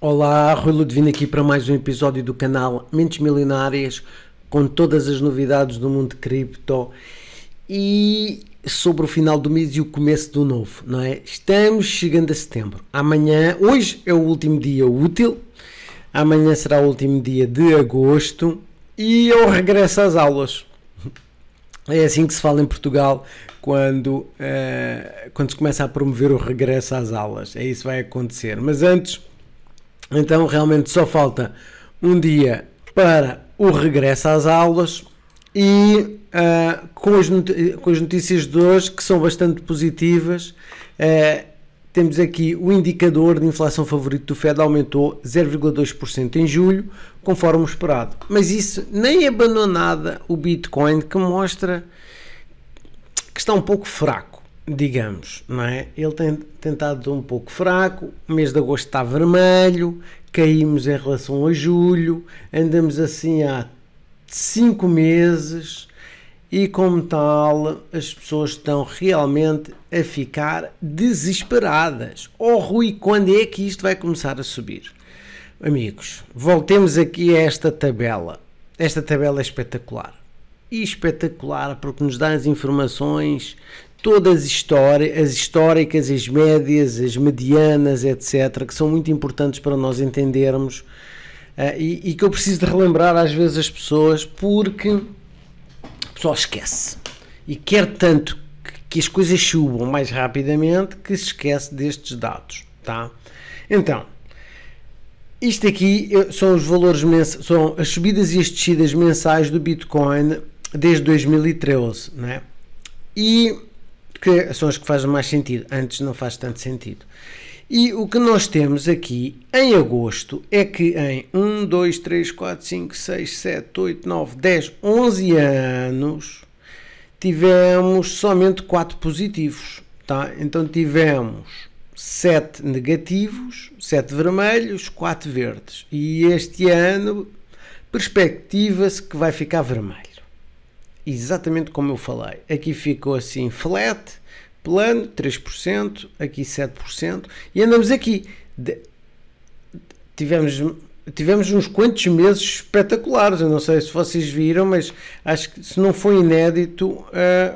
Olá, Rui Ludovino aqui para mais um episódio do canal Mentes Milionárias com todas as novidades do mundo cripto e sobre o final do mês e o começo do novo, não é? Estamos chegando a setembro. Amanhã, hoje é o último dia útil, amanhã será o último dia de agosto e eu regresso às aulas. É assim que se fala em Portugal quando, uh, quando se começa a promover o regresso às aulas. É isso que vai acontecer. Mas antes então realmente só falta um dia para o regresso às aulas e uh, com, as com, as notícias de hoje, que são bastante positivas, uh, temos aqui o indicador de inflação favorito do Fed aumentou 0,2% em julho, conforme esperado. Mas isso nem abandonou nada o Bitcoin, que mostra que está um pouco fraco digamos, não é? Ele tem tentado um pouco fraco, o mês de agosto está vermelho, caímos em relação a julho, andamos assim há cinco meses e, como tal, as pessoas estão realmente a ficar desesperadas. Oh, Rui, quando é que isto vai começar a subir? Amigos, voltemos aqui a esta tabela. Esta tabela é espetacular. E espetacular porque nos dá as informações todas as, histórias as históricas, as médias, as medianas, etc., que são muito importantes para nós entendermos uh, e, e, que eu preciso de relembrar às vezes as pessoas porque o pessoal esquece e quer tanto que, que as coisas subam mais rapidamente que se esquece destes dados, tá? Então, isto aqui são os valores são as subidas e as descidas mensais do Bitcoin desde 2013, né? E porque são as que fazem mais sentido. Antes não faz tanto sentido. E o que nós temos aqui em agosto é que em 1, 2, 3, 4, 5, 6, 7, 8, 9, 10, 11 anos tivemos somente 4 positivos. Tá? Então tivemos 7 negativos, 7 vermelhos, 4 verdes. E este ano perspectiva-se que vai ficar vermelho exatamente como eu falei. Aqui ficou assim flat, plano, 3%, aqui 7%, e andamos aqui. De, tivemos tivemos uns quantos meses espetaculares. Eu não sei se vocês viram, mas acho que se não foi inédito, uh,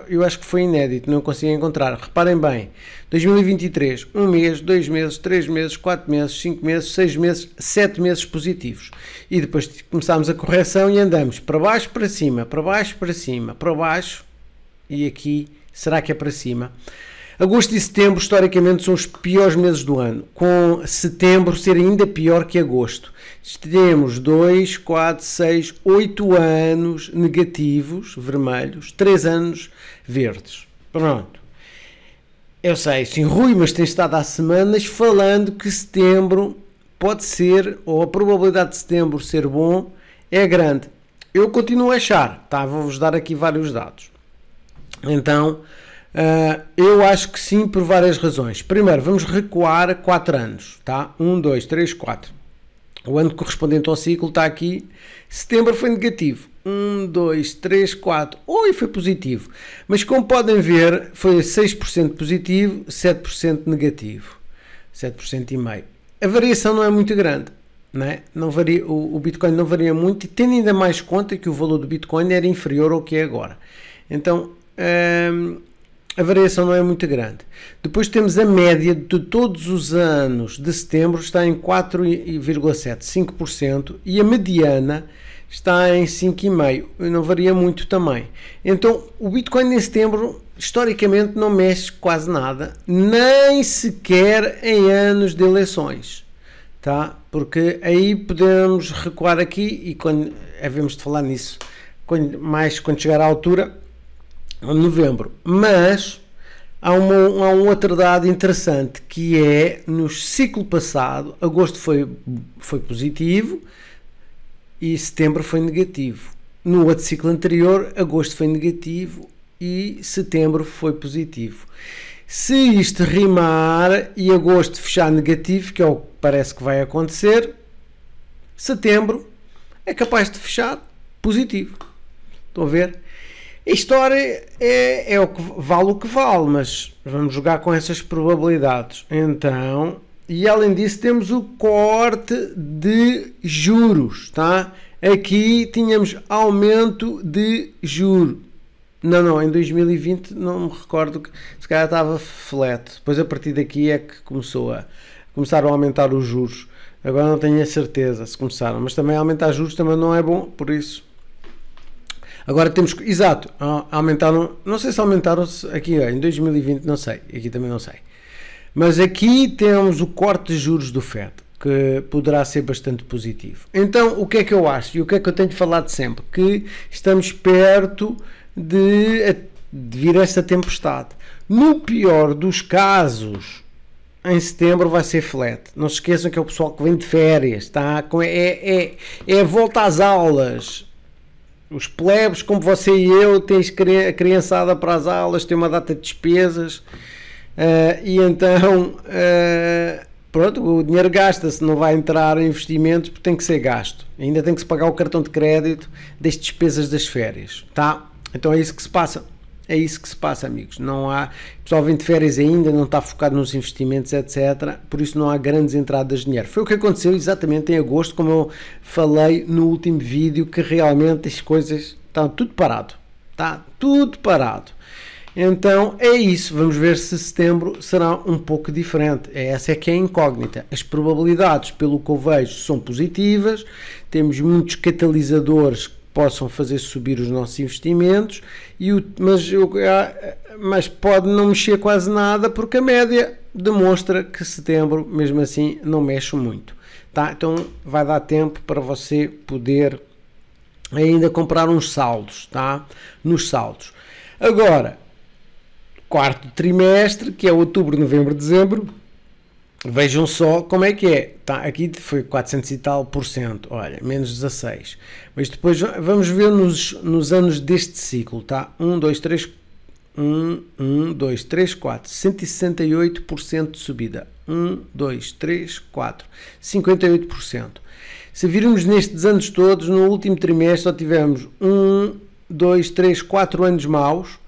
eu acho que foi inédito, não consegui encontrar. Reparem bem: 2023, um mês, dois meses, três meses, quatro meses, cinco meses, seis meses, sete meses positivos. E depois começámos a correção e andamos para baixo, para cima, para baixo, para cima, para baixo. E aqui, será que é para cima? Agosto e setembro, historicamente, são os piores meses do ano, com setembro ser ainda pior que agosto. Temos 2, 4, 6, 8 anos negativos, vermelhos, 3 anos verdes. Pronto. Eu sei, sim, Rui, mas tem estado há semanas falando que setembro pode ser, ou a probabilidade de setembro ser bom, é grande. Eu continuo a achar, tá? Vou-vos dar aqui vários dados. Então, Uh, eu acho que sim, por várias razões. Primeiro, vamos recuar 4 anos, tá? 1, 2, 3, 4. O ano correspondente ao ciclo está aqui. Setembro foi negativo. 1, 2, 3, 4. Oi, foi positivo. Mas como podem ver, foi 6% positivo, 7% negativo. 7% e meio. A variação não é muito grande. Né? Não varia, o, o Bitcoin não varia muito, e tendo ainda mais conta que o valor do Bitcoin era inferior ao que é agora. Então, hum, a variação não é muito grande. Depois temos a média de todos os anos de setembro está em 4,75% e a mediana está em 5,5, não varia muito também. Então, o Bitcoin em setembro historicamente não mexe quase nada, nem sequer em anos de eleições. Tá? Porque aí podemos recuar aqui e quando havemos de falar nisso, quando, mais quando chegar à altura, novembro. Mas há, uma, há um outro dado interessante que é no ciclo passado, agosto foi, foi positivo e setembro foi negativo. No outro ciclo anterior, agosto foi negativo e setembro foi positivo. Se isto rimar e agosto fechar negativo, que é o que parece que vai acontecer, setembro é capaz de fechar positivo. Estão a ver? A história é, é o que vale o que vale, mas vamos jogar com essas probabilidades. Então, e além disso temos o corte de juros, tá? Aqui tínhamos aumento de juro. Não, não, em 2020 não me recordo que se calhar estava flat. Depois a partir daqui é que começou a começaram a aumentar os juros. Agora não tenho a certeza se começaram, mas também aumentar juros também não é bom, por isso Agora temos, exato, aumentaram, não sei se aumentaram -se aqui em 2020, não sei, aqui também não sei. Mas aqui temos o corte de juros do FED, que poderá ser bastante positivo. Então, o que é que eu acho e o que é que eu tenho falado sempre? Que estamos perto de, de vir esta tempestade. No pior dos casos, em setembro vai ser flat. Não se esqueçam que é o pessoal que vem de férias, tá? É, é, é volta às aulas os plebes, como você e eu, tens a criançada para as aulas, tem uma data de despesas, uh, e então, uh, pronto, o dinheiro gasta-se, não vai entrar em investimentos porque tem que ser gasto. Ainda tem que se pagar o cartão de crédito das despesas das férias, tá? Então é isso que se passa. É isso que se passa, amigos. Não há. O pessoal vem de férias ainda, não está focado nos investimentos, etc. Por isso não há grandes entradas de dinheiro. Foi o que aconteceu exatamente em agosto, como eu falei no último vídeo, que realmente as coisas estão tudo parado. Está tudo parado. Então é isso. Vamos ver se setembro será um pouco diferente. É, essa é que é a incógnita. As probabilidades, pelo que eu vejo, são positivas. Temos muitos catalisadores possam fazer subir os nossos investimentos, e o, mas, eu, ah, mas pode não mexer quase nada porque a média demonstra que setembro, mesmo assim, não mexe muito. Tá? Então vai dar tempo para você poder ainda comprar uns saldos, tá? Nos saldos. Agora, quarto trimestre, que é outubro, novembro, dezembro, Vejam só como é que é. Tá, aqui foi 400 e tal por cento, olha, menos 16. Mas depois vamos ver nos, nos anos deste ciclo, tá? 1, 2, 3, 1, 1, 2, 3, 4. 168% de subida. 1, 2, 3, 4. 58%. Se virmos nestes anos todos, no último trimestre só tivemos 1, 2, 3, 4 anos maus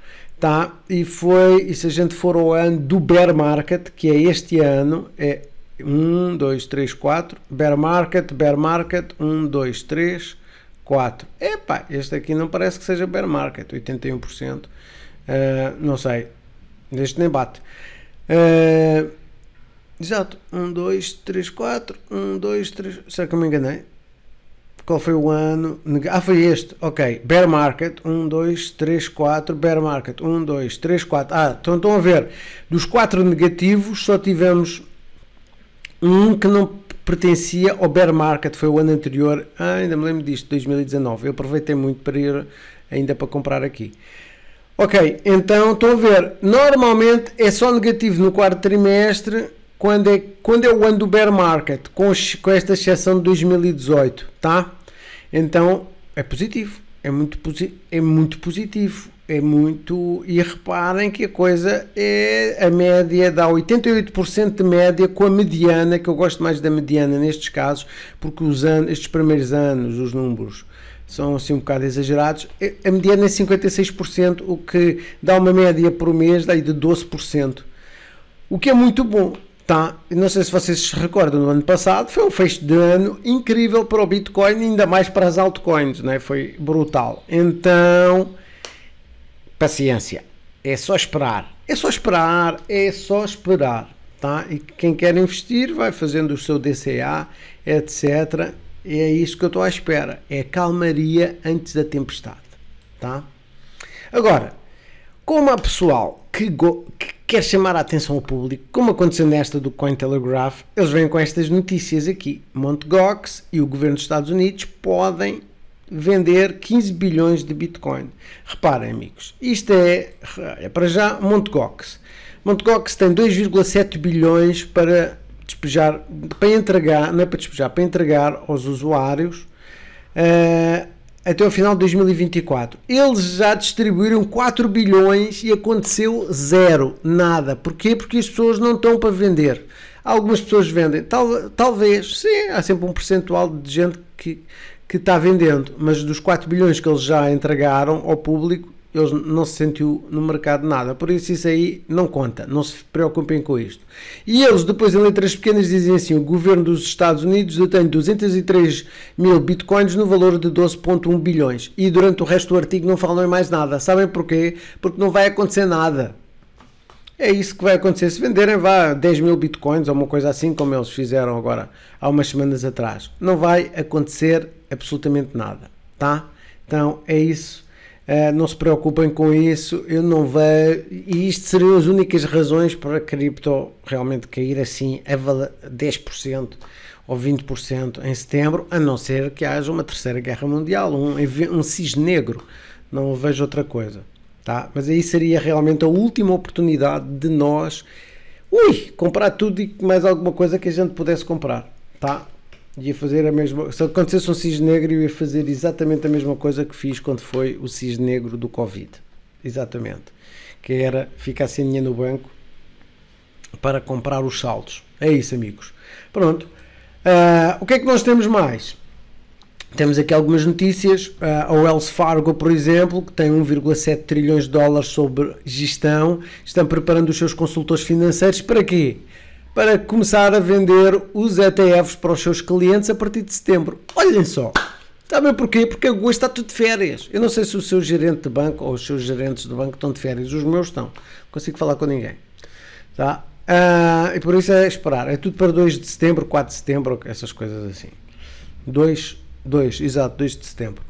tá? E foi, e se a gente for ao ano do bear market, que é este ano, é 1, 2, 3, 4, bear market, bear market, 1, 2, 3, 4. Epá, este aqui não parece que seja bear market, 81%, uh, ah, não sei, este nem bate. Uh, exato, 1, 2, 3, 4, 1, 2, 3, será que eu me enganei? Qual foi o ano? Ah, foi este. Ok. Bear Market. 1, 2, 3, 4. Bear Market. 1, 2, 3, 4. Ah, então estão a ver. Dos 4 negativos, só tivemos um que não pertencia ao bear market, foi o ano anterior, ah, ainda me lembro disto, 2019. Eu aproveitei muito para ir ainda para comprar aqui. Ok, então estão a ver, normalmente é só negativo no quarto trimestre quando, é, quando é o ano do bear market, com, com esta exceção de 2018, tá? Então é positivo, é muito, é muito positivo, é muito. E reparem que a coisa é. A média dá 88% de média com a mediana, que eu gosto mais da mediana nestes casos, porque os anos, estes primeiros anos, os números são assim um bocado exagerados. A mediana é 56%, o que dá uma média por mês daí de 12%, o que é muito bom. Tá, não sei se vocês se recordam, no ano passado foi um fecho de ano incrível para o Bitcoin, ainda mais para as altcoins, né? foi brutal. Então, paciência, é só esperar, é só esperar, é só esperar. Tá? E quem quer investir vai fazendo o seu DCA, etc. E é isso que eu estou à espera, é calmaria antes da tempestade. Tá? Agora, como há pessoal que, que quer chamar a atenção ao público, como aconteceu nesta do Cointelegraph, eles vêm com estas notícias aqui. Gox e o governo dos Estados Unidos podem vender 15 bilhões de Bitcoin. Reparem, amigos, isto é, é para já Gox. Gox tem 2,7 bilhões para despejar, para entregar, não é para despejar, para entregar aos usuários uh, até o final de 2024. Eles já distribuíram 4 bilhões e aconteceu zero, nada. Porquê? Porque as pessoas não estão para vender. Algumas pessoas vendem, Tal, talvez, sim, há sempre um percentual de gente que, que está vendendo, mas dos 4 bilhões que eles já entregaram ao público, eles não se sentiu no mercado nada. Por isso isso aí não conta, não se preocupem com isto. E eles depois em letras pequenas dizem assim, o governo dos Estados Unidos detém 203 mil bitcoins no valor de 12.1 bilhões. E durante o resto do artigo não falam em mais nada. Sabem porquê? Porque não vai acontecer nada. É isso que vai acontecer. Se venderem, vá 10 mil bitcoins ou uma coisa assim, como eles fizeram agora há umas semanas atrás. Não vai acontecer absolutamente nada. Tá? Então é isso é, não se preocupem com isso, eu não vejo, e isto seriam as únicas razões para a cripto realmente cair assim a 10% ou 20% em setembro, a não ser que haja uma terceira guerra mundial, um, um cisne negro, não vejo outra coisa, tá? Mas aí seria realmente a última oportunidade de nós, ui, comprar tudo e mais alguma coisa que a gente pudesse comprar, tá? ia fazer a mesma. Se acontecesse um cisne negro, eu ia fazer exatamente a mesma coisa que fiz quando foi o cisne negro do Covid. Exatamente. Que era ficar sem dinheiro no banco para comprar os saldos. É isso, amigos. Pronto. Uh, o que é que nós temos mais? Temos aqui algumas notícias. Uh, a Wells Fargo, por exemplo, que tem 1,7 trilhões de dólares sobre gestão, estão preparando os seus consultores financeiros para quê? para começar a vender os ETFs para os seus clientes a partir de setembro. Olhem só. Sabe porquê? Porque agosto está tudo de férias. Eu não sei se o seu gerente de banco ou os seus gerentes de banco estão de férias. Os meus estão. Não consigo falar com ninguém. Tá? Uh, e por isso é esperar. É tudo para 2 de setembro, 4 de setembro, essas coisas assim. 2, 2, exato, 2 de setembro.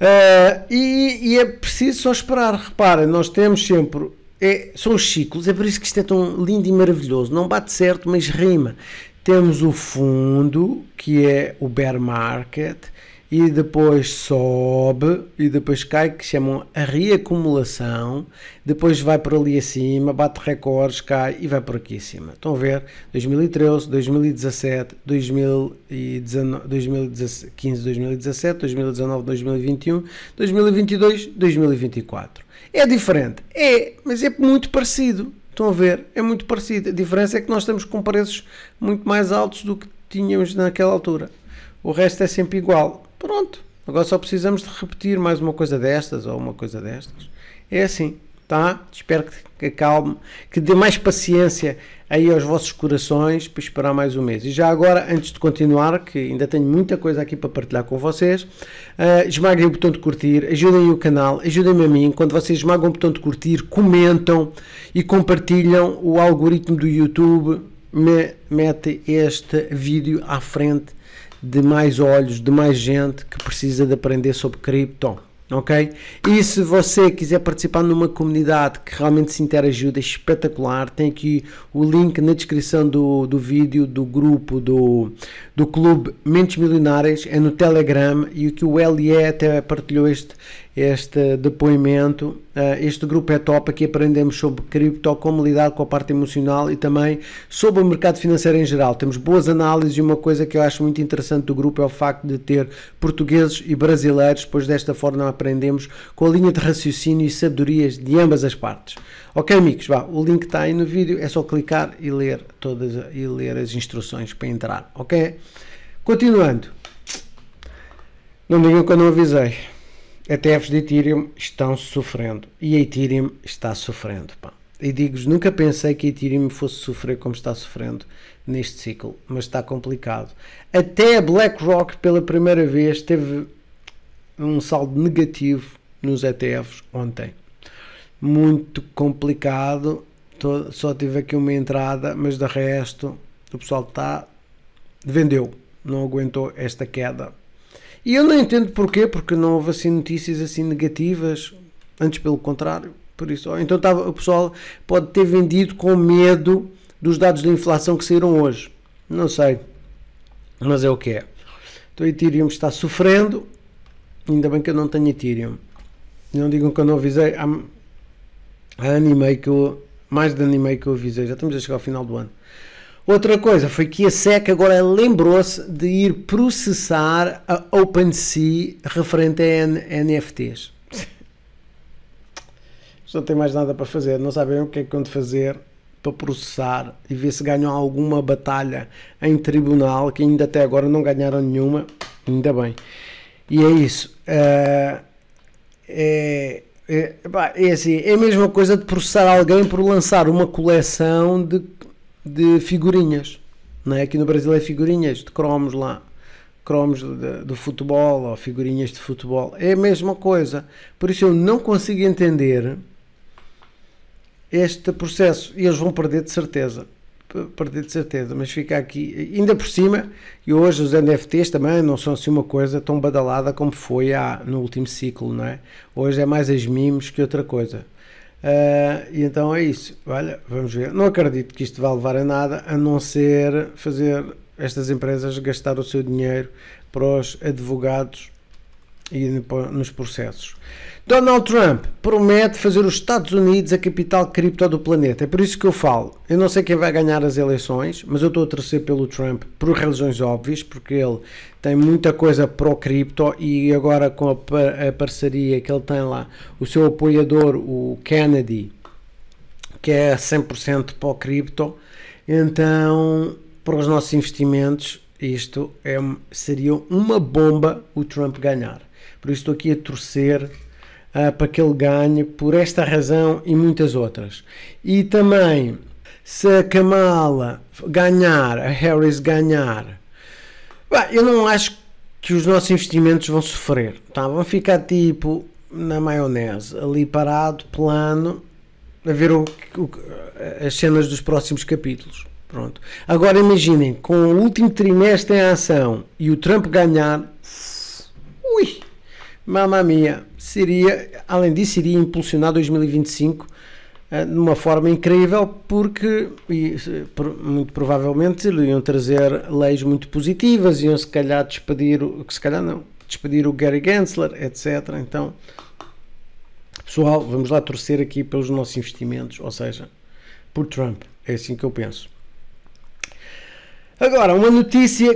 Uh, e, e, é preciso só esperar. Reparem, nós temos sempre é, são os ciclos, é por isso que isto é tão lindo e maravilhoso. Não bate certo, mas rima. Temos o fundo, que é o bear market, e depois sobe e depois cai, que chamam a reacumulação, depois vai por ali acima, bate recordes, cai e vai por aqui acima. Estão a ver? 2013, 2017, 2015, 2017, 2019, 2021, 2022, 2024. É diferente? É, mas é muito parecido. Estão a ver? É muito parecido. A diferença é que nós estamos com preços muito mais altos do que tínhamos naquela altura. O resto é sempre igual. Pronto. Agora só precisamos de repetir mais uma coisa destas ou uma coisa destas. É assim, tá? Espero que acalme, que dê mais paciência aí aos vossos corações para esperar mais um mês. E já agora, antes de continuar, que ainda tenho muita coisa aqui para partilhar com vocês, uh, esmaguem o botão de curtir, ajudem o canal, ajudem-me a mim. Quando vocês esmagam o botão de curtir, comentam e compartilham o algoritmo do YouTube me mete este vídeo à frente de mais olhos, de mais gente que precisa de aprender sobre cripto. Ok? E se você quiser participar numa comunidade que realmente se interagiu, é espetacular. Tem aqui o link na descrição do, do vídeo do grupo do, do clube Mentes Milionárias, é no Telegram. E o que o LE até partilhou este, este depoimento. Eh, este grupo é top, aqui aprendemos sobre cripto, como lidar com a parte emocional e também sobre o mercado financeiro em geral. Temos boas análises e uma coisa que eu acho muito interessante do grupo é o facto de ter portugueses e brasileiros, pois desta forma aprendemos com a linha de raciocínio e sabedorias de ambas as partes. Ok, amigos, vá, o link está aí no vídeo, é só clicar e ler todas e ler as instruções para entrar, ok? Continuando. Não digam que eu não avisei. ETFs de Ethereum estão sofrendo e a Ethereum está sofrendo. Pá. E digo-vos, nunca pensei que a Ethereum fosse sofrer como está sofrendo neste ciclo, mas está complicado. Até a BlackRock, pela primeira vez, teve um saldo negativo nos ETFs ontem. Muito complicado, só tive aqui uma entrada, mas de resto o pessoal está vendeu, não aguentou esta queda e eu não entendo porquê, porque não houve assim notícias assim negativas, antes pelo contrário. Por isso, então o pessoal pode ter vendido com medo dos dados da inflação que saíram hoje. Não sei, mas é o que é. Então o Ethereum está sofrendo, ainda bem que eu não tenho Ethereum. Não digam que eu não avisei, há, há que eu, mais de ano e meio que eu avisei, já estamos a chegar ao final do ano. Outra coisa foi que a SEC agora lembrou-se de ir processar a OpenSea referente a NFTs. Já não têm mais nada para fazer, não sabem o que é que vão fazer para processar e ver se ganham alguma batalha em tribunal, que ainda até agora não ganharam nenhuma, ainda bem. E é isso. Eh, eh, é, é, é, assim, é a mesma coisa de processar alguém por lançar uma coleção de de figurinhas. Não é? Aqui no Brasil é figurinhas de cromos lá, cromos do futebol ou figurinhas de futebol. É a mesma coisa. Por isso eu não consigo entender este processo. E eles vão perder de certeza. Perder de certeza, mas fica aqui. Ainda por cima, e hoje os NFTs também não são assim uma coisa tão badalada como foi há, no último ciclo, não é? Hoje é mais as mimos que outra coisa. Uh, e então é isso. Olha, vamos ver. Não acredito que isto vá levar a nada a não ser fazer estas empresas gastar o seu dinheiro para os advogados e nos processos. Donald Trump promete fazer os Estados Unidos a capital cripto do planeta. É por isso que eu falo. Eu não sei quem vai ganhar as eleições, mas eu estou a torcer pelo Trump por razões óbvias, porque ele tem muita coisa pro cripto e agora com a, a parceria que ele tem lá, o seu apoiador, o Kennedy, que é 100% pro cripto, então para os nossos investimentos isto é, seria uma bomba o Trump ganhar. Por isso estou aqui a torcer uh, para que ele ganhe por esta razão e muitas outras. E também, se a Kamala ganhar, a Harris ganhar, bah, eu não acho que os nossos investimentos vão sofrer, tá? vão ficar tipo na maionese, ali parado, plano, a ver o, o, as cenas dos próximos capítulos. Pronto. Agora imaginem, com o último trimestre em ação e o Trump ganhar, ui, mamma mia seria, além disso, iria impulsionar 2025 eh, de uma forma incrível, porque muito provavelmente iriam trazer leis muito positivas, iam se calhar despedir, se calhar não, despedir o Gary Gensler, etc. Então, pessoal, vamos lá torcer aqui pelos nossos investimentos, ou seja, por Trump. É assim que eu penso. Agora, uma notícia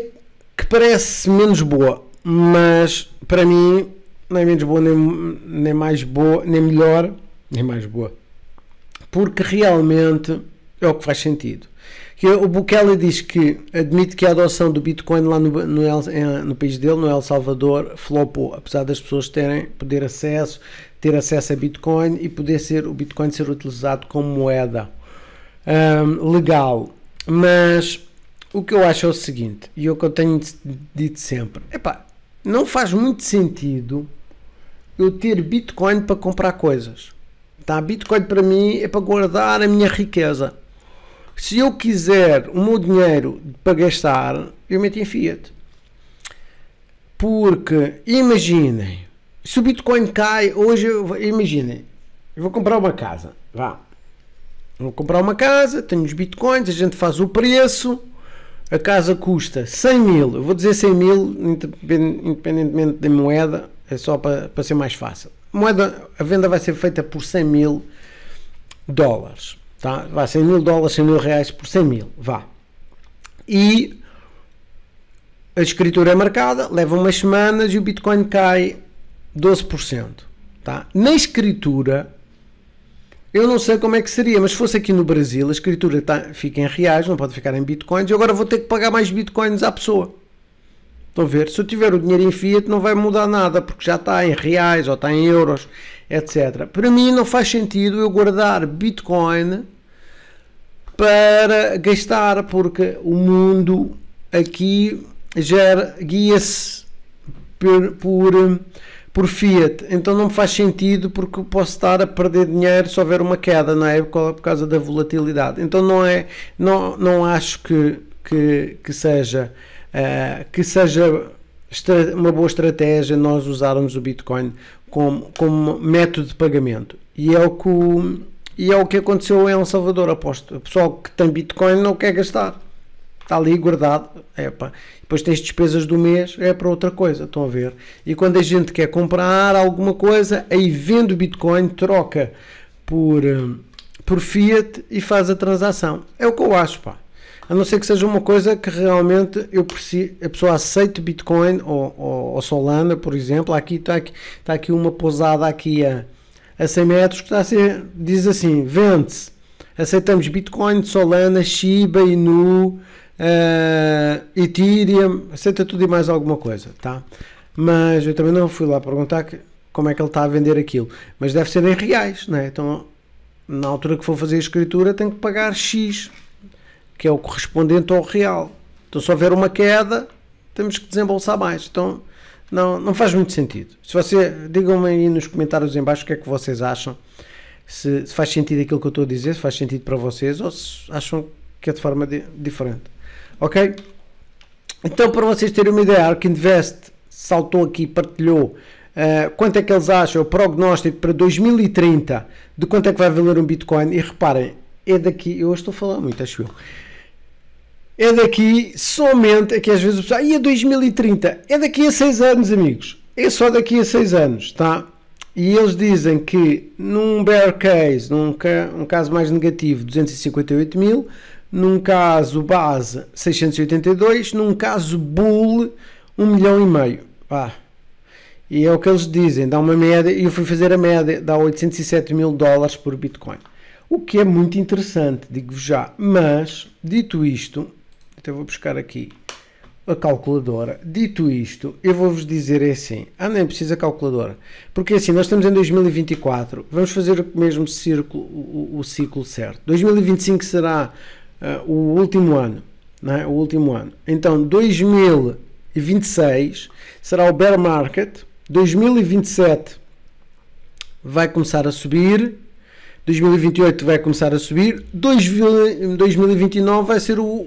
que parece menos boa, mas para mim nem é menos boa, nem, nem mais boa, nem melhor, nem mais boa. Porque realmente é o que faz sentido. Que o Bukele diz que admite que a adoção do Bitcoin lá no, no, no, país dele, no El Salvador, flopou, apesar das pessoas terem poder acesso, ter acesso a Bitcoin e poder ser o Bitcoin ser utilizado como moeda um, legal. Mas o que eu acho é o seguinte, e é o que eu tenho dito sempre: epá, não faz muito sentido eu ter Bitcoin para comprar coisas. Tá? Bitcoin para mim é para guardar a minha riqueza. Se eu quiser o meu dinheiro para gastar, eu meto em fiat. Porque imaginem, se o Bitcoin cai hoje, imaginem, eu vou comprar uma casa, vá. Vou comprar uma casa, tenho os bitcoins, a gente faz o preço, a casa custa 100 mil, eu vou dizer 100 mil, independentemente da moeda, é só para, para ser mais fácil. A, moeda, a venda vai ser feita por 100 mil dólares, tá? Vai 100 mil dólares, 100 mil reais por 100 mil, vá. E a escritura é marcada, leva umas semanas e o Bitcoin cai 12%, tá? Na escritura eu não sei como é que seria, mas se fosse aqui no Brasil, a escritura tá, fica em reais, não pode ficar em bitcoins, e agora vou ter que pagar mais bitcoins à pessoa. Estão a ver? Se eu tiver o dinheiro em fiat, não vai mudar nada, porque já está em reais ou está em euros, etc. Para mim, não faz sentido eu guardar bitcoin para gastar, porque o mundo aqui gera, guia-se por, por por Fiat, então não faz sentido porque posso estar a perder dinheiro se houver uma queda, não é? é? Por causa da volatilidade. Então não é, não, não acho que, que, que seja, uh, que seja uma boa estratégia nós usarmos o Bitcoin como, como método de pagamento. E é o que e é o que aconteceu em El Salvador, aposto. O pessoal que tem Bitcoin não quer gastar está ali guardado. Epa. Depois tens despesas do mês, é para outra coisa, estão a ver? E quando a gente quer comprar alguma coisa, aí vende Bitcoin, troca por, hum, por Fiat e faz a transação. É o que eu acho, pá. A não ser que seja uma coisa que realmente eu preciso, a pessoa aceite Bitcoin ou, ou, ou Solana, por exemplo. Aqui está aqui, está aqui uma pousada aqui a, a 100 metros que está a ser, diz assim, vende-se. Aceitamos Bitcoin, Solana, Shiba, Inu, Uh, Ethereum, aceita tudo e mais alguma coisa, tá? Mas eu também não fui lá perguntar que, como é que ele está a vender aquilo. Mas deve ser em reais, né? Então, na altura que for fazer a escritura, tem que pagar X, que é o correspondente ao real. Então, se houver uma queda, temos que desembolsar mais. Então, não, não faz muito sentido. Se você, digam-me aí nos comentários em baixo o que é que vocês acham. Se, se, faz sentido aquilo que eu estou a dizer, se faz sentido para vocês ou se acham que é de forma de, diferente. Ok? Então, para vocês terem uma ideia, Ark Invest saltou aqui, partilhou uh, quanto é que eles acham, o prognóstico para 2030 de quanto é que vai valer um Bitcoin. E reparem, é daqui, eu estou a falar muito, acho eu. É daqui somente, é que às vezes o pessoal, e a 2030? É daqui a 6 anos, amigos. É só daqui a 6 anos, tá? E eles dizem que num bear case, num ca, um caso mais negativo, 258 mil, num caso base 682, num caso bull 1 milhão e meio. Pá. E é o que eles dizem, dá uma média, e eu fui fazer a média, dá 807 mil dólares por Bitcoin. O que é muito interessante, digo-vos já. Mas, dito isto, até vou buscar aqui a calculadora. Dito isto, eu vou-vos dizer é assim. Ah, nem precisa calculadora. Porque é assim, nós estamos em 2024, vamos fazer o mesmo círculo, o, o ciclo certo. 2025 será uh, o último ano. né? O último ano. Então, 2026 será o bear market, 2027 vai começar a subir, 2028 vai começar a subir, 2029 vai ser o,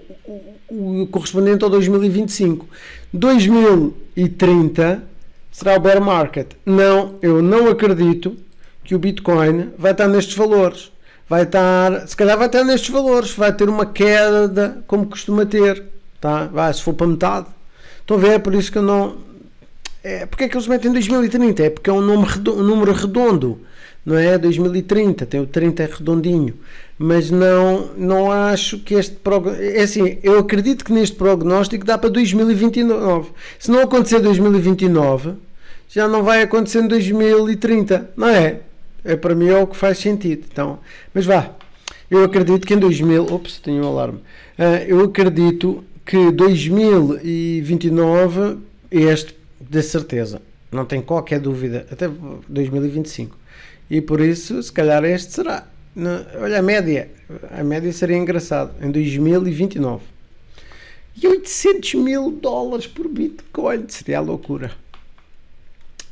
o, o correspondente ao 2025. 2030 será o bear market. Não, eu não acredito que o Bitcoin vai estar nestes valores vai estar, se calhar vai estar nestes valores, vai ter uma queda como costuma ter, tá? vai, se for para metade. Estão a ver, é por isso que eu não. É, porque é que eles metem 2030? É porque é um número, redondo, um número redondo, não é? 2030, tem o 30 é redondinho. Mas não, não acho que este prognóstico. É assim, eu acredito que neste prognóstico dá para 2029. Se não acontecer 2029, já não vai acontecer em 2030, não é? é, para mim é o que faz sentido. Então, mas vá, eu acredito que em 2000. Ops, tenho um alarme. Uh, eu acredito que 2029 é este de certeza, não tenho qualquer dúvida, até 2025. E por isso, se calhar este será. Na, olha, a média, a média seria engraçado, em 2029. E 800 mil dólares por Bitcoin seria a loucura.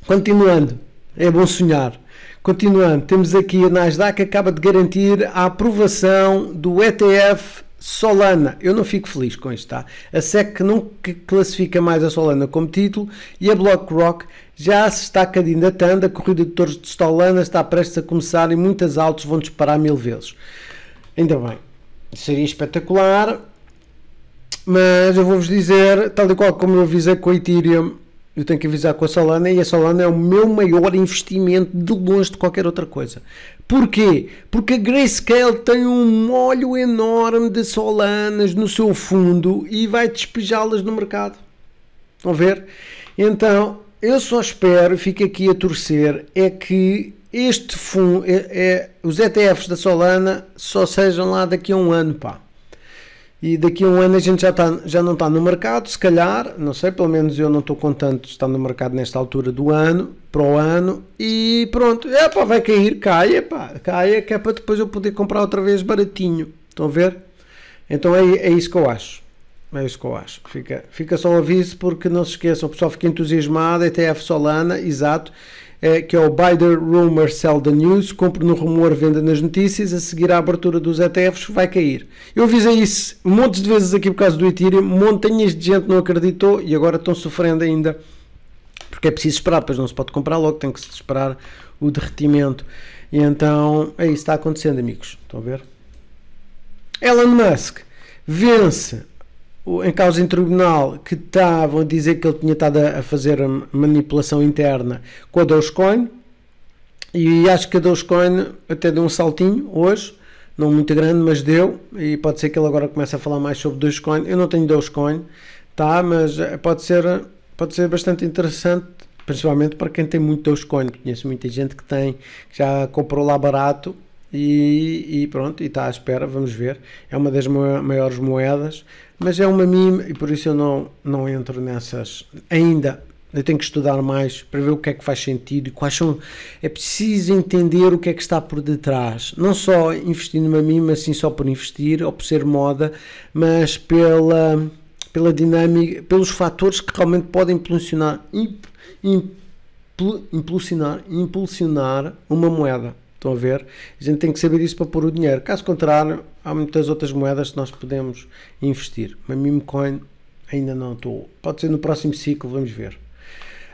Continuando, é bom sonhar. Continuando, temos aqui a Nasdaq acaba de garantir a aprovação do ETF Solana. Eu não fico feliz com isto, tá? A SEC não classifica mais a Solana como título e a BlockRock já se está candidatando. A corrida de torres de Solana está prestes a começar e muitas altas vão disparar mil vezes. Ainda bem, seria espetacular, mas eu vou-vos dizer, tal e qual como eu avisei com o Ethereum, eu tenho que avisar com a Solana e a Solana é o meu maior investimento de longe de qualquer outra coisa. Porquê? Porque a Grayscale tem um molho enorme de Solanas no seu fundo e vai despejá-las no mercado. Estão a ver? Então, eu só espero, fico aqui a torcer, é que este fundo, é, é, os ETFs da Solana só sejam lá daqui a um ano, pá e daqui a um ano a gente já, tá, já não está no mercado, se calhar, não sei, pelo menos eu não estou contente de estar no mercado nesta altura do ano, para o ano, e pronto, é pá, vai cair, caia, pá, caia, que é para depois eu poder comprar outra vez baratinho, estão a ver? Então é, é isso que eu acho, é isso que eu acho, fica, fica só um aviso, porque não se esqueçam, o pessoal fica entusiasmado, ETF é Solana, exato, é, que é o Buy the Rumor, Sell the News, compre no rumor, venda nas notícias, a seguir à abertura dos ETFs vai cair. Eu avisei isso montes de vezes aqui por causa do Ethereum, montanhas de gente não acreditou e agora estão sofrendo ainda, porque é preciso esperar, pois não se pode comprar logo, tem que se esperar o derretimento. E então, é isso que está acontecendo, amigos. Estão a ver? Elon Musk vence em causa em tribunal que estavam a dizer que ele tinha estado a, fazer a manipulação interna com a Dogecoin e acho que a Dogecoin até deu um saltinho hoje, não muito grande, mas deu e pode ser que ele agora comece a falar mais sobre Dogecoin. Eu não tenho Dogecoin, tá, mas eh, pode ser, pode ser bastante interessante principalmente para quem tem muito Dogecoin, conheço muita gente que tem, que já comprou lá barato e, e, pronto, e está à espera, vamos ver. É uma das maiores moedas, mas é uma mime e por isso eu não, não entro nessas. Ainda eu tenho que estudar mais para ver o que é que faz sentido e quais são. É preciso entender o que é que está por detrás. Não só investir numa mime, assim só por investir ou por ser moda, mas pela, pela dinâmica, pelos fatores que realmente podem impulsionar, imp, impulsionar, impulsionar uma moeda. Estão a ver? A gente tem que saber isso para pôr o dinheiro. Caso contrário, há muitas outras moedas que nós podemos investir. Mas mimcoin ainda não estou. Pode ser no próximo ciclo, vamos ver.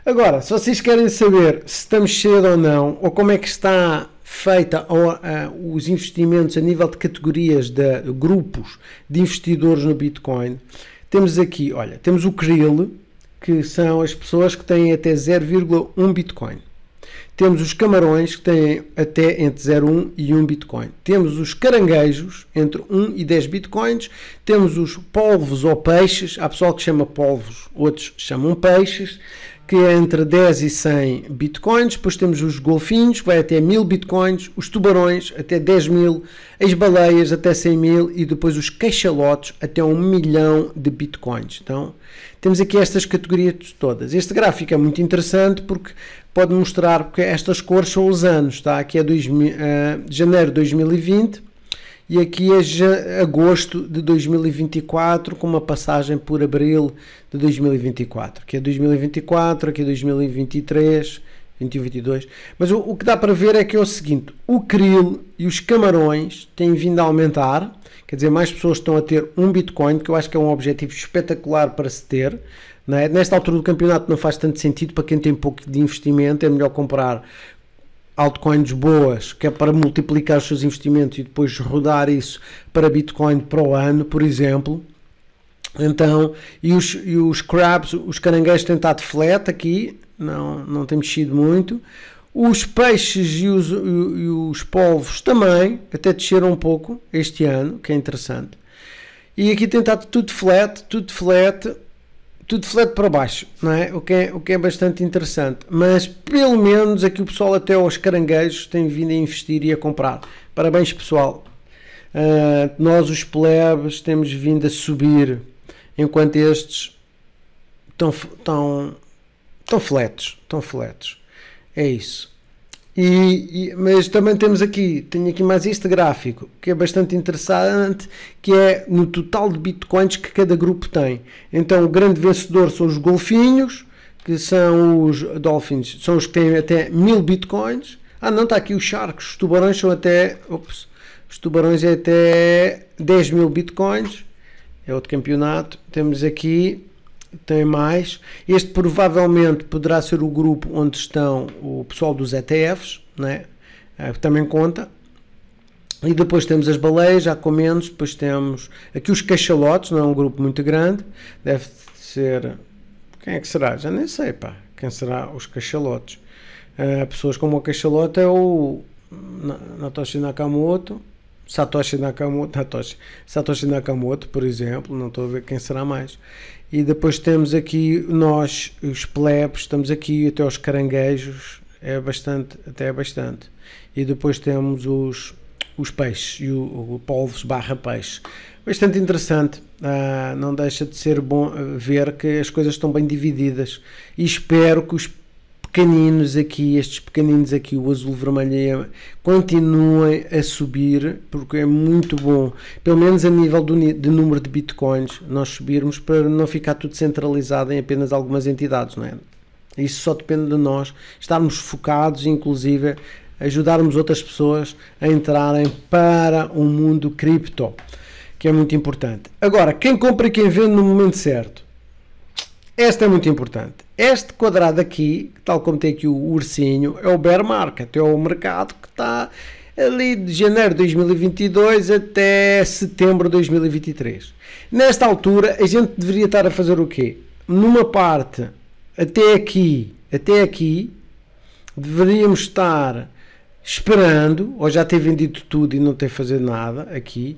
Agora, se vocês querem saber se estamos cedo ou não, ou como é que está feita ou, uh, os investimentos a nível de categorias de grupos de investidores no Bitcoin, temos aqui, olha, temos o Krill, que são as pessoas que têm até 0,1 Bitcoin. Temos os camarões que têm até entre 0,1 e 1 Bitcoin. Temos os caranguejos entre 1 e 10 Bitcoins. Temos os polvos ou peixes. Há pessoal que chama polvos, outros chamam peixes que é entre 10 e 100 bitcoins, depois temos os golfinhos, que vai até 1000 bitcoins, os tubarões até 10 mil, as baleias até 100 mil e depois os queixalotes até 1 milhão de bitcoins. Então, temos aqui estas categorias todas. Este gráfico é muito interessante porque pode mostrar, porque estas cores são os anos, tá? aqui é dois, uh, janeiro de 2020 e aqui é agosto de 2024 com uma passagem por abril de 2024. Aqui é 2024, aqui é 2023, 21, 22. Mas o, o que dá para ver é que é o seguinte, o krill e os camarões têm vindo a aumentar, Quer dizer, mais pessoas estão a ter um Bitcoin, que eu acho que é um objetivo espetacular para se ter. Não é? Nesta altura do campeonato não faz tanto sentido para quem tem pouco de investimento, é melhor comprar altcoins boas, que é para multiplicar os seus investimentos e depois rodar isso para Bitcoin para o ano, por exemplo. Então, e os, e os crabs, os caranguejos têm estado flat aqui, não, não tem mexido muito. Os peixes e os, e, os polvos também até desceram um pouco este ano, que é interessante. E aqui tem estado tudo flat, tudo flat, tudo flat para baixo, não é? O que é, o que é bastante interessante. Mas pelo menos aqui o pessoal até os caranguejos tem vindo a investir e a comprar. Parabéns pessoal. Uh, nós os plebes temos vindo a subir, enquanto estes estão, estão, estão fletos, estão fletos. É isso. E, e, mas também temos aqui, tenho aqui mais este gráfico que é bastante interessante, que é no total de bitcoins que cada grupo tem. Então o grande vencedor são os golfinhos, que são os dolphins, são os que têm até mil bitcoins. Ah não, está aqui os sharks, os tubarões são até, ops, os tubarões é até 10 mil bitcoins, é outro campeonato. Temos aqui tem mais. Este provavelmente poderá ser o grupo onde estão o pessoal dos ETFs, né? É, também conta. E depois temos as baleias, já com menos. Depois temos aqui os cachalotes, não é um grupo muito grande. Deve ser. Quem é que será? Já nem sei, pá. Quem será os cachalotes? Uh, pessoas como o cachalote é o Natoshi Nakamoto, Satoshi Nakamoto, Natoshi, Satoshi Nakamoto, por exemplo. Não estou a ver quem será mais. E depois temos aqui nós, os plebes, estamos aqui até os caranguejos, é bastante, até é bastante. E depois temos os, os peixes, e o, o polvos barra peixe. Bastante interessante, ah, não deixa de ser bom eh, ver que as coisas estão bem divididas. E espero que os pequeninos aqui, estes pequeninos aqui, o azul, vermelho, continuem a subir, porque é muito bom, pelo menos a nível do, de número de bitcoins, nós subirmos para não ficar tudo centralizado em apenas algumas entidades, não é? Isso só depende de nós, estarmos focados, inclusive, ajudarmos outras pessoas a entrarem para o mundo cripto, que é muito importante. Agora, quem compra e quem vende no momento certo? Esta é muito importante. Este quadrado aqui, tal como tem aqui o ursinho, é o bear market, é o mercado que está ali de janeiro de 2022 até setembro de 2023. Nesta altura, a gente deveria estar a fazer o quê? Numa parte, até aqui, até aqui, deveríamos estar esperando, ou já ter vendido tudo e não ter fazer nada aqui,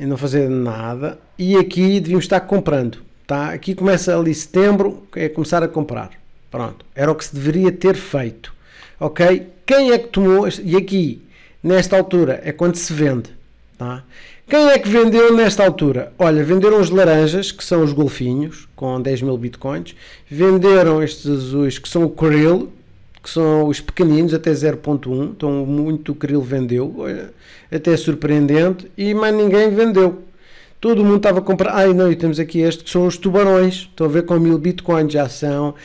e não fazer nada, e aqui devíamos estar comprando Tá? Aqui começa ali setembro, é começar a comprar. Pronto, era o que se deveria ter feito. Ok? Quem é que tomou? E aqui, nesta altura, é quando se vende. Tá? Quem é que vendeu nesta altura? Olha, venderam os laranjas, que são os golfinhos, com 10 mil bitcoins. Venderam estes azuis, que são o krill, que são os pequeninos, até 0.1. Então, muito o krill vendeu. Olha, até surpreendente. E mais ninguém vendeu. Todo mundo estava a comprar. Ai não, e temos aqui este que são os tubarões. Estão a ver com mil bitcoins já são.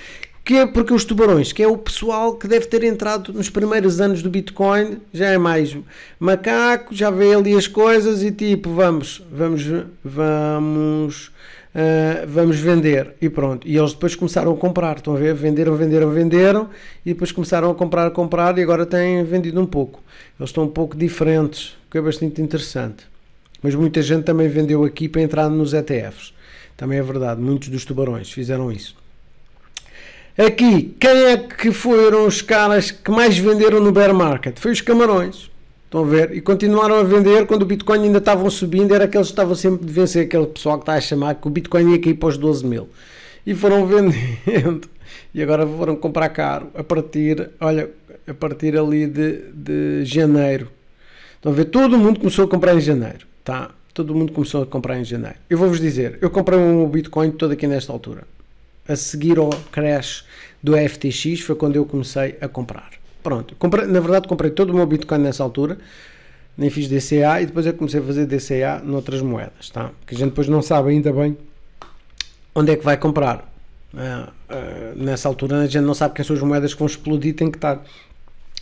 Que é porque os tubarões, que é o pessoal que deve ter entrado nos primeiros anos do Bitcoin, já é mais macaco, já vê ali as coisas e tipo, vamos, vamos, vamos. Uh, vamos vender e pronto. E eles depois começaram a comprar, estão a ver? Venderam, venderam, venderam e depois começaram a comprar, a comprar e agora têm vendido um pouco. Eles estão um pouco diferentes, o que é bastante interessante mas muita gente também vendeu aqui para entrar nos ETFs. Também é verdade, muitos dos tubarões fizeram isso. Aqui, quem é que foram os caras que mais venderam no bear market? Foi os camarões. Estão a ver? E continuaram a vender quando o Bitcoin ainda estavam subindo, era aqueles que estavam sempre de vencer aquele pessoal que está a chamar que o Bitcoin ia cair para os 12 mil. E foram vendendo. E agora foram comprar caro a partir, olha, a partir ali de, de janeiro. Estão a ver? Todo mundo começou a comprar em janeiro. Tá? Todo mundo começou a comprar em janeiro. Eu vou-vos dizer, eu comprei um Bitcoin todo aqui nesta altura. A seguir ao crash do FTX foi quando eu comecei a comprar. Pronto, comprei, na verdade comprei todo o meu Bitcoin nessa altura, nem fiz DCA e depois eu comecei a fazer DCA noutras moedas, tá? Porque a gente depois não sabe ainda bem onde é que vai comprar. Uh, uh, nessa altura a gente não sabe quem são as moedas que vão explodir, tem que estar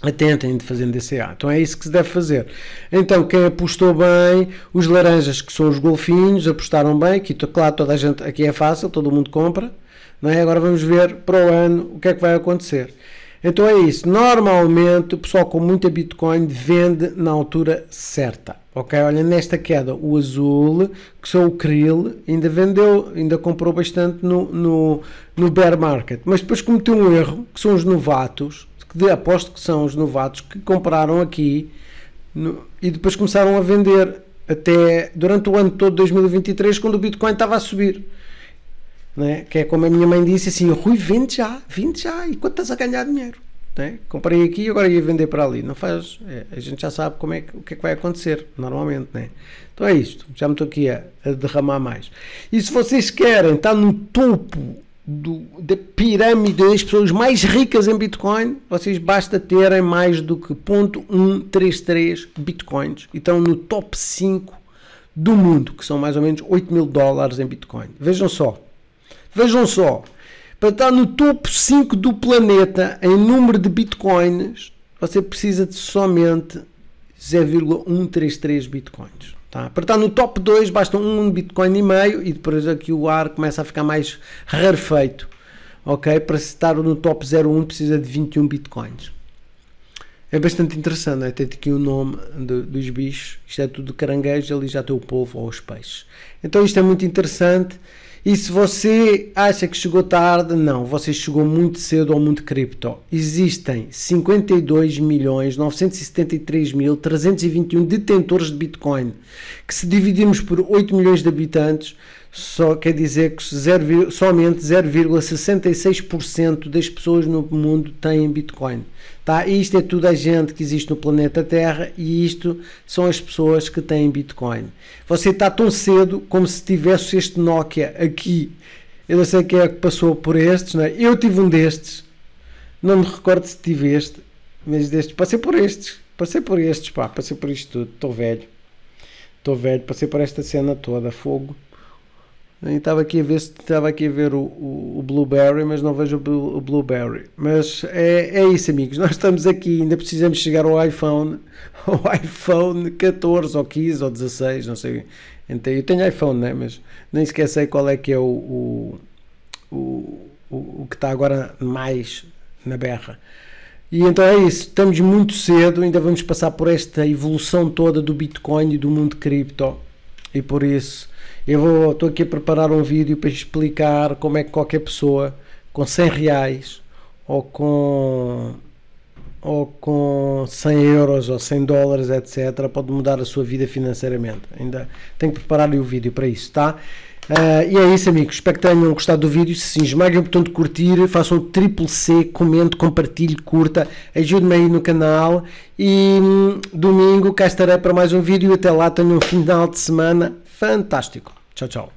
Atentem de fazendo DCA. Então é isso que se deve fazer. Então, quem apostou bem, os laranjas, que são os golfinhos, apostaram bem, que claro, toda a gente aqui é fácil, todo mundo compra. Não é? Agora vamos ver para o ano o que é que vai acontecer. Então é isso. Normalmente o pessoal com muita Bitcoin vende na altura certa. Ok, olha, nesta queda, o azul, que são o krill, ainda vendeu, ainda comprou bastante no, no, no bear market. Mas depois cometeu um erro, que são os novatos, de aposto que são os novatos que compraram aqui no, e depois começaram a vender até durante o ano todo de 2023 quando o Bitcoin estava a subir. É? Que é como a minha mãe disse assim: Rui, vende já, vende já, e quanto estás a ganhar dinheiro? né Comprei aqui e agora ia vender para ali. Não faz. É, a gente já sabe como é que, o que é que vai acontecer, normalmente, né? Então é isto. Já me estou aqui a, a derramar mais. E se vocês querem estar no topo do, da pirâmide das pessoas mais ricas em Bitcoin, vocês basta terem mais do que 0.133 Bitcoins e estão no top 5 do mundo, que são mais ou menos 8 mil dólares em Bitcoin. Vejam só, vejam só, para estar no top 5 do planeta em número de Bitcoins, você precisa de somente 0,133 Bitcoins. Tá? Para estar no top 2 basta um Bitcoin e meio e depois aqui o ar começa a ficar mais rarefeito. Ok? Para estar no top 01 precisa de 21 Bitcoins. É bastante interessante, né? tem aqui o nome de, dos bichos, isto é tudo caranguejo, ali já tem o povo ou os peixes. Então isto é muito interessante e se você acha que chegou tarde, não, você chegou muito cedo ao mundo cripto. Existem 52.973.321 detentores de Bitcoin, que se dividirmos por 8 milhões de habitantes, só quer dizer que somente 0,66% das pessoas no mundo têm Bitcoin. Tá? Isto é tudo a gente que existe no planeta Terra e isto são as pessoas que têm Bitcoin. Você está tão cedo como se tivesse este Nokia aqui. Eu não sei quem é que passou por estes, não é? Eu tive um destes. Não me recordo se tive este, mas destes. Passei por estes. Passei por estes, pá. Passei por isto tudo. Estou velho. Estou velho. Passei por esta cena toda. Fogo estava aqui a ver, estava aqui a ver o, o, o Blueberry, mas não vejo o, Blueberry. Mas é, é isso, amigos. Nós estamos aqui, ainda precisamos chegar ao iPhone, ao iPhone 14 ou 15 ou 16, não sei. Então, eu tenho iPhone, né? mas nem esquecei qual é que é o, o, o que está agora mais na berra. E então é isso, estamos muito cedo, ainda vamos passar por esta evolução toda do Bitcoin e do mundo cripto. E por isso eu vou, estou aqui a preparar um vídeo para explicar como é que qualquer pessoa com 100 reais ou com ou com 100 euros ou 100 dólares, etc., pode mudar a sua vida financeiramente. Ainda tenho que preparar o vídeo para isso, tá? Uh, e é isso, amigos. Espero que tenham gostado do vídeo. Se sim, esmaguem o botão de curtir, façam o triple C, comente, compartilhe, curta, ajude-me aí no canal. E hum, domingo cá estarei para mais um vídeo. Até lá, tenham um final de semana fantástico. Tchau, tchau.